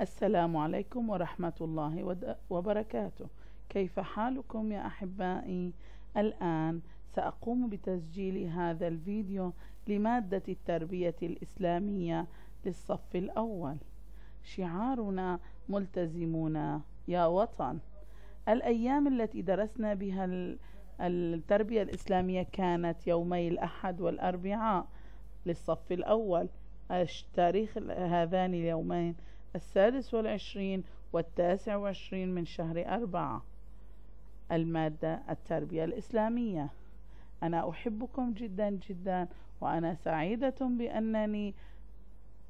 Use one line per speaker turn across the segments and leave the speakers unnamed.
السلام عليكم ورحمة الله وبركاته كيف حالكم يا أحبائي الآن سأقوم بتسجيل هذا الفيديو لمادة التربية الإسلامية للصف الأول شعارنا ملتزمون يا وطن الأيام التي درسنا بها التربية الإسلامية كانت يومي الأحد والأربعاء للصف الأول التاريخ هذان اليومين السادس والعشرين والتاسع والعشرين من شهر أربعة المادة التربية الإسلامية أنا أحبكم جدا جدا وأنا سعيدة بأنني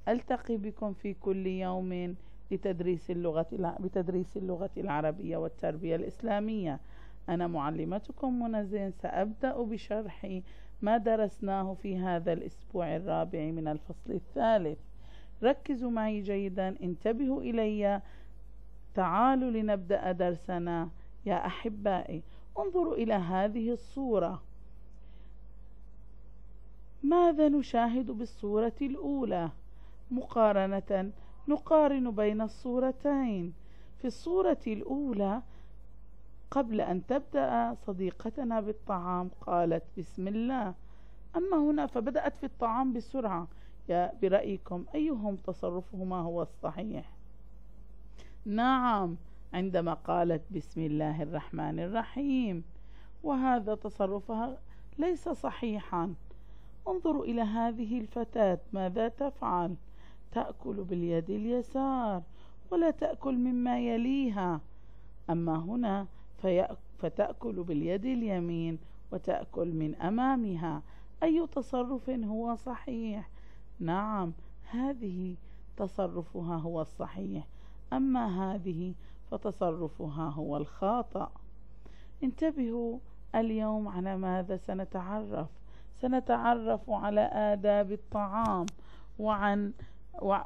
ألتقي بكم في كل يوم لتدريس اللغة بتدريس اللغة العربية والتربية الإسلامية أنا معلمتكم منى سأبدأ بشرح ما درسناه في هذا الأسبوع الرابع من الفصل الثالث ركزوا معي جيدا انتبهوا إلي تعالوا لنبدأ درسنا يا أحبائي انظروا إلى هذه الصورة ماذا نشاهد بالصورة الأولى؟ مقارنة نقارن بين الصورتين في الصورة الأولى قبل أن تبدأ صديقتنا بالطعام قالت بسم الله أما هنا فبدأت في الطعام بسرعة برأيكم أيهم تصرفهما هو الصحيح نعم عندما قالت بسم الله الرحمن الرحيم وهذا تصرفها ليس صحيحا انظروا إلى هذه الفتاة ماذا تفعل تأكل باليد اليسار ولا تأكل مما يليها أما هنا فتأكل باليد اليمين وتأكل من أمامها أي تصرف هو صحيح نعم هذه تصرفها هو الصحيح أما هذه فتصرفها هو الخاطئ انتبهوا اليوم على ماذا سنتعرف سنتعرف على آداب الطعام وعن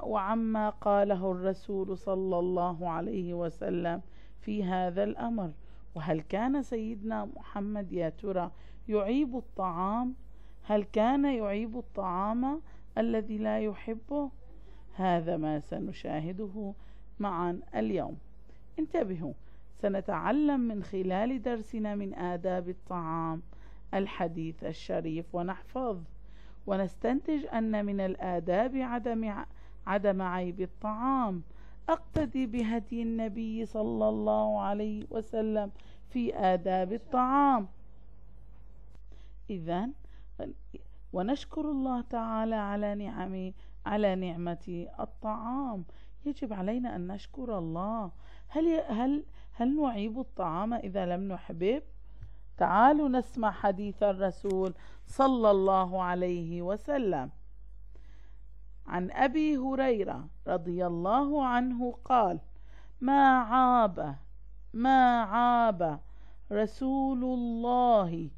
وعما قاله الرسول صلى الله عليه وسلم في هذا الأمر وهل كان سيدنا محمد يا ترى يعيب الطعام هل كان يعيب الطعام الذي لا يحبه هذا ما سنشاهده معا اليوم انتبهوا سنتعلم من خلال درسنا من آداب الطعام الحديث الشريف ونحفظ ونستنتج أن من الآداب عدم عدم عيب الطعام أقتدي بهدي النبي صلى الله عليه وسلم في آداب الطعام إذا ونشكر الله تعالى على نعم على نعمة الطعام يجب علينا أن نشكر الله هل هل هل نعيب الطعام إذا لم نحبه؟ تعالوا نسمع حديث الرسول صلى الله عليه وسلم عن أبي هريرة رضي الله عنه قال ما عاب ما عاب رسول الله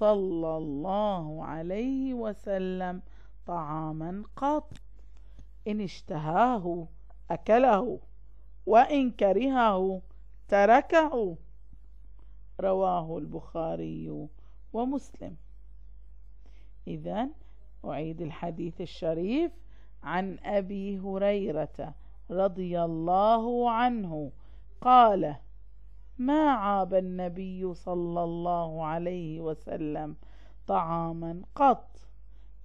صلى الله عليه وسلم طعاما قط إن اشتهاه أكله وإن كرهه تركه رواه البخاري ومسلم إذا أعيد الحديث الشريف عن أبي هريرة رضي الله عنه قال ما عاب النبي صلى الله عليه وسلم طعاما قط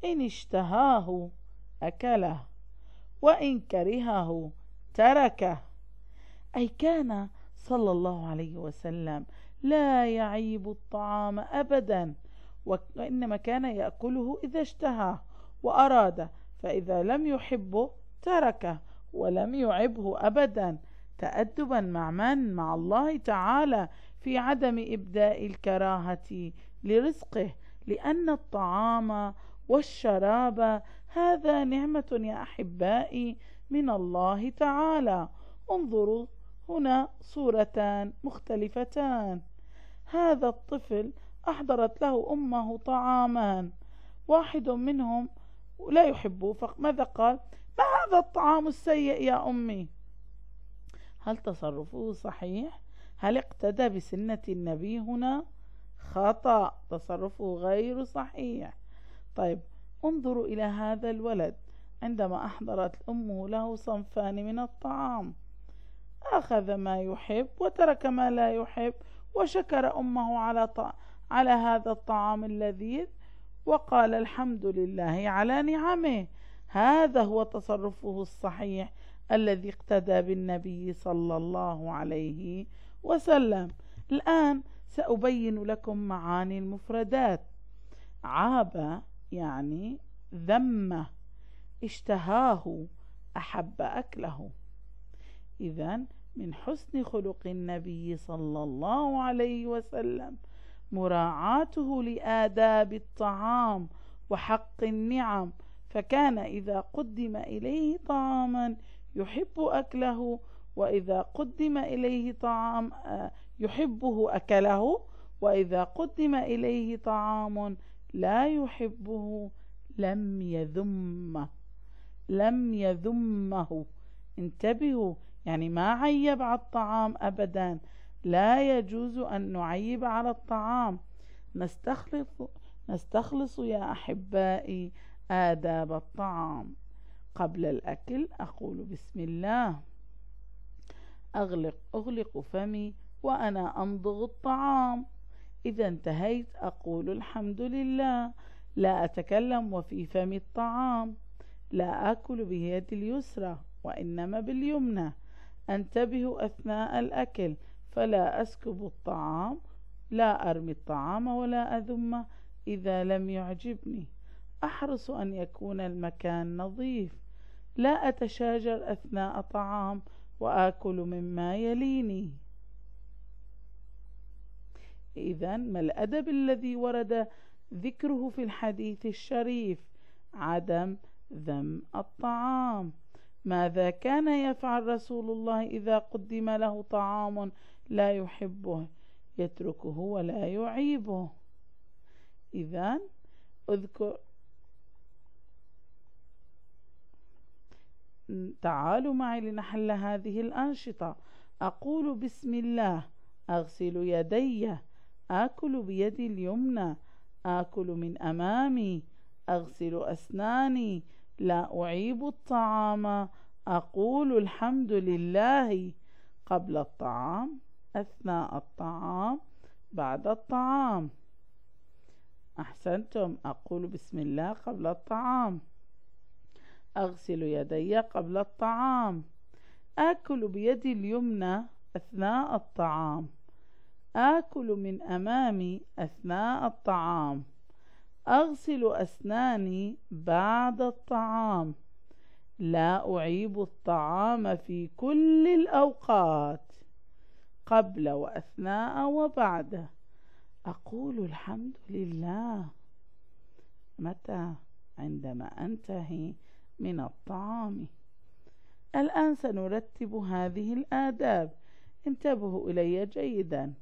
إن اشتهاه أكله وإن كرهه تركه أي كان صلى الله عليه وسلم لا يعيب الطعام أبدا وإنما كان يأكله إذا اشتهاه وأراده فإذا لم يحبه تركه ولم يعبه أبدا تأدبا مع من؟ مع الله تعالى في عدم إبداء الكراهة لرزقه لأن الطعام والشراب هذا نعمة يا أحبائي من الله تعالى انظروا هنا صورتان مختلفتان هذا الطفل أحضرت له أمه طعامان واحد منهم لا يحبه فماذا قال ما هذا الطعام السيء يا أمي هل تصرفه صحيح هل اقتدى بسنة النبي هنا خطأ تصرفه غير صحيح طيب انظروا إلى هذا الولد عندما أحضرت أمه له صنفان من الطعام أخذ ما يحب وترك ما لا يحب وشكر أمه على ط... على هذا الطعام اللذيذ وقال الحمد لله على نعمه هذا هو تصرفه الصحيح الذي اقتدى بالنبي صلى الله عليه وسلم الآن سأبين لكم معاني المفردات عاب يعني ذمه اشتهاه أحب أكله إذا من حسن خلق النبي صلى الله عليه وسلم مراعاته لآداب الطعام وحق النعم فكان إذا قدم إليه طعاما يحب أكله وإذا قدم إليه طعام آه، يحبه أكله وإذا قدم إليه طعام لا يحبه لم يذمه لم يذمه انتبهوا يعني ما عيب على الطعام أبدا لا يجوز أن نعيب على الطعام نستخلص نستخلص يا أحبائي آداب الطعام قبل الأكل أقول بسم الله أغلق أغلق فمي وأنا أمضغ الطعام إذا انتهيت أقول الحمد لله لا أتكلم وفي فمي الطعام لا آكل بيد اليسرى وإنما باليمنى أنتبه أثناء الأكل فلا أسكب الطعام لا أرمي الطعام ولا أذمه إذا لم يعجبني أحرص أن يكون المكان نظيف لا أتشاجر أثناء طعام وآكل مما يليني إذا ما الأدب الذي ورد ذكره في الحديث الشريف عدم ذم الطعام ماذا كان يفعل رسول الله إذا قدم له طعام لا يحبه يتركه ولا يعيبه إذا اذكر تعالوا معي لنحل هذه الأنشطة أقول بسم الله أغسل يدي آكل بيدي اليمنى آكل من أمامي أغسل أسناني لا أعيب الطعام أقول الحمد لله قبل الطعام أثناء الطعام بعد الطعام أحسنتم أقول بسم الله قبل الطعام أغسل يدي قبل الطعام آكل بيدي اليمنى أثناء الطعام آكل من أمامي أثناء الطعام أغسل أسناني بعد الطعام لا أعيب الطعام في كل الأوقات قبل وأثناء وبعد أقول الحمد لله متى عندما أنتهي من الطعام الآن سنرتب هذه الآداب انتبهوا إلي جيدا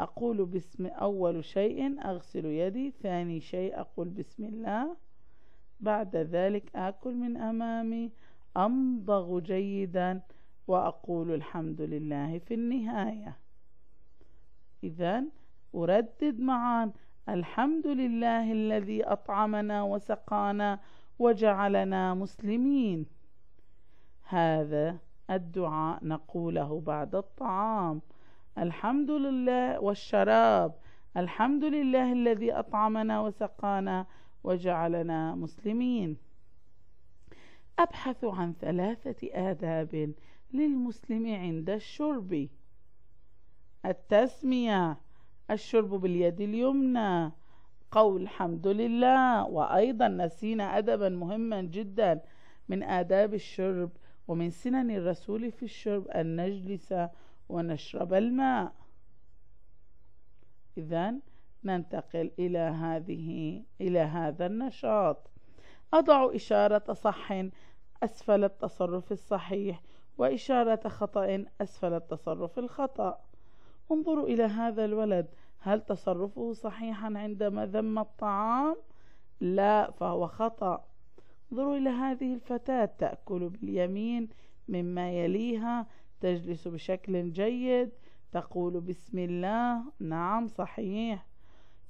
أقول بسم أول شيء أغسل يدي ثاني شيء أقول بسم الله بعد ذلك آكل من أمامي أمضغ جيدا وأقول الحمد لله في النهاية إذا أردد معا الحمد لله الذي أطعمنا وسقانا وجعلنا مسلمين هذا الدعاء نقوله بعد الطعام الحمد لله والشراب الحمد لله الذي أطعمنا وسقانا وجعلنا مسلمين أبحث عن ثلاثة آداب للمسلم عند الشرب التسمية الشرب باليد اليمنى قول الحمد لله وأيضا نسينا أدبا مهما جدا من آداب الشرب ومن سنن الرسول في الشرب أن نجلس ونشرب الماء إذا ننتقل إلى هذه إلى هذا النشاط أضع إشارة صح أسفل التصرف الصحيح وإشارة خطأ أسفل التصرف الخطأ انظروا إلى هذا الولد هل تصرفه صحيحا عندما ذم الطعام لا فهو خطأ انظروا إلى هذه الفتاة تأكل باليمين مما يليها تجلس بشكل جيد تقول بسم الله نعم صحيح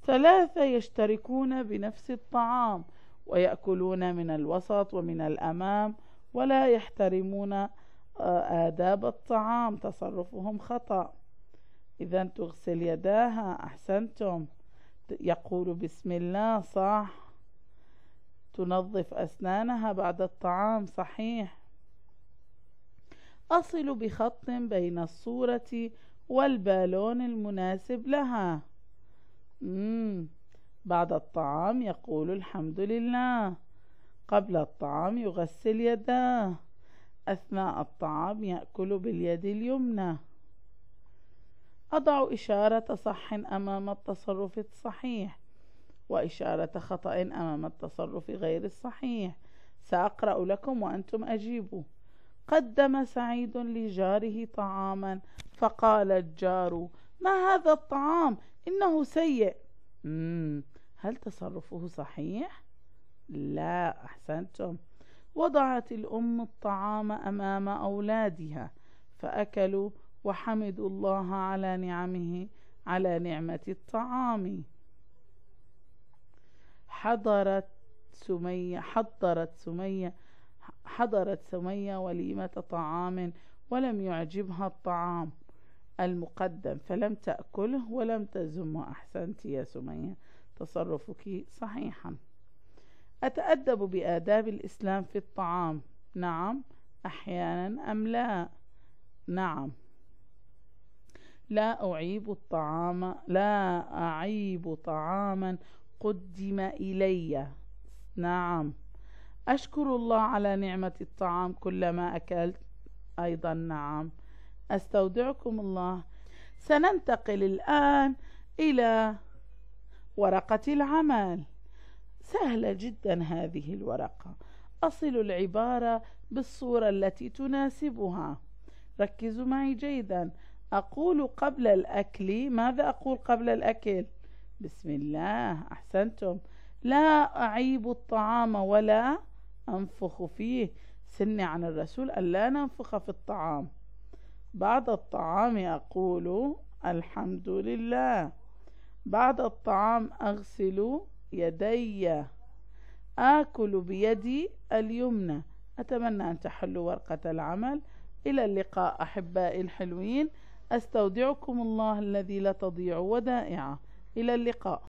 ثلاثة يشتركون بنفس الطعام ويأكلون من الوسط ومن الأمام ولا يحترمون آه، آداب الطعام تصرفهم خطأ إذا تغسل يداها أحسنتم يقول بسم الله صح تنظف أسنانها بعد الطعام صحيح أصل بخط بين الصورة والبالون المناسب لها مم. بعد الطعام يقول الحمد لله قبل الطعام يغسل يداه أثناء الطعام يأكل باليد اليمنى أضع إشارة صح أمام التصرف الصحيح وإشارة خطأ أمام التصرف غير الصحيح سأقرأ لكم وأنتم أجيبوا قدم سعيد لجاره طعاما فقال الجار ما هذا الطعام إنه سيء مم. هل تصرفه صحيح؟ لا أحسنتم وضعت الأم الطعام أمام أولادها فأكلوا وحمدوا الله على نعمه على نعمة الطعام حضرت سمية حضرت سمية حضرت سمية وليمة طعام ولم يعجبها الطعام المقدم فلم تأكله ولم تزم أحسنت يا سمية تصرفك صحيحا أتأدب بآداب الإسلام في الطعام نعم أحيانا أم لا نعم لا أعيب الطعام لا أعيب طعاما قدم إلي نعم أشكر الله على نعمة الطعام كلما أكلت أيضا نعم أستودعكم الله سننتقل الآن إلى ورقة العمل سهلة جدا هذه الورقة أصل العبارة بالصورة التي تناسبها ركزوا معي جيدا أقول قبل الأكل ماذا أقول قبل الأكل بسم الله أحسنتم لا أعيب الطعام ولا أنفخ فيه سني عن الرسول ألا ننفخ في الطعام بعد الطعام أقول الحمد لله بعد الطعام أغسل يدي آكل بيدي اليمنى أتمنى أن تحلوا ورقة العمل إلى اللقاء أحبائي الحلوين أستودعكم الله الذي لا تضيع ودائعه إلى اللقاء